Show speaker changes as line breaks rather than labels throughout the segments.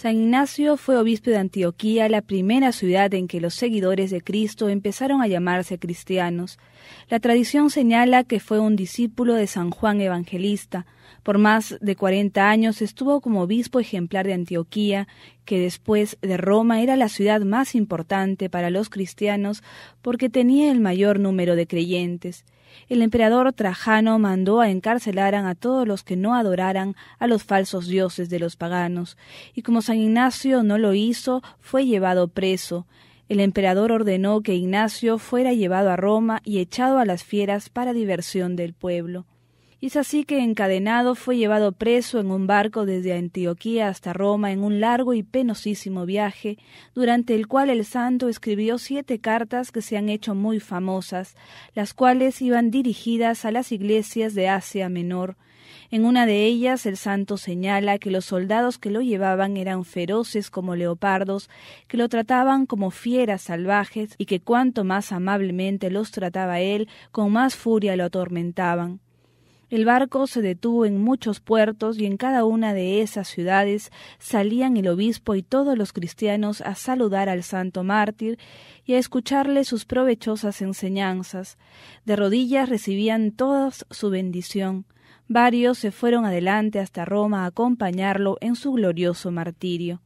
San Ignacio fue obispo de Antioquía, la primera ciudad en que los seguidores de Cristo empezaron a llamarse cristianos. La tradición señala que fue un discípulo de San Juan Evangelista. Por más de cuarenta años estuvo como obispo ejemplar de Antioquía que después de Roma era la ciudad más importante para los cristianos porque tenía el mayor número de creyentes. El emperador Trajano mandó a encarcelar a todos los que no adoraran a los falsos dioses de los paganos, y como San Ignacio no lo hizo, fue llevado preso. El emperador ordenó que Ignacio fuera llevado a Roma y echado a las fieras para diversión del pueblo. Y es así que encadenado fue llevado preso en un barco desde Antioquía hasta Roma en un largo y penosísimo viaje, durante el cual el santo escribió siete cartas que se han hecho muy famosas, las cuales iban dirigidas a las iglesias de Asia Menor, en una de ellas el santo señala que los soldados que lo llevaban eran feroces como leopardos, que lo trataban como fieras salvajes y que cuanto más amablemente los trataba él, con más furia lo atormentaban. El barco se detuvo en muchos puertos y en cada una de esas ciudades salían el obispo y todos los cristianos a saludar al santo mártir y a escucharle sus provechosas enseñanzas. De rodillas recibían todas su bendición. Varios se fueron adelante hasta Roma a acompañarlo en su glorioso martirio.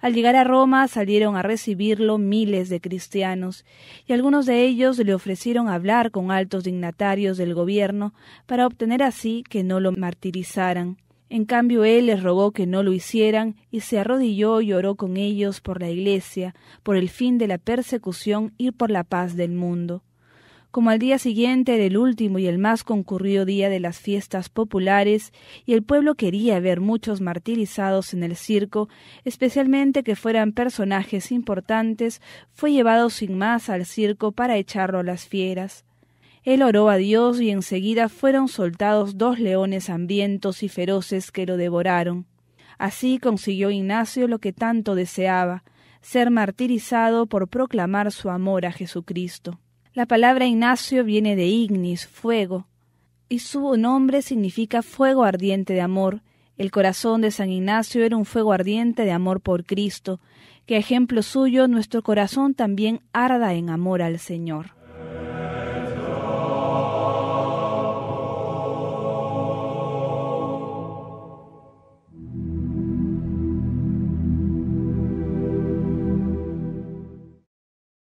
Al llegar a Roma salieron a recibirlo miles de cristianos, y algunos de ellos le ofrecieron hablar con altos dignatarios del gobierno para obtener así que no lo martirizaran. En cambio él les rogó que no lo hicieran y se arrodilló y oró con ellos por la Iglesia, por el fin de la persecución y por la paz del mundo como al día siguiente era el último y el más concurrido día de las fiestas populares, y el pueblo quería ver muchos martirizados en el circo, especialmente que fueran personajes importantes, fue llevado sin más al circo para echarlo a las fieras. Él oró a Dios y enseguida fueron soltados dos leones hambrientos y feroces que lo devoraron. Así consiguió Ignacio lo que tanto deseaba, ser martirizado por proclamar su amor a Jesucristo. La palabra Ignacio viene de ignis, fuego, y su nombre significa fuego ardiente de amor. El corazón de San Ignacio era un fuego ardiente de amor por Cristo, que a ejemplo suyo nuestro corazón también arda en amor al Señor.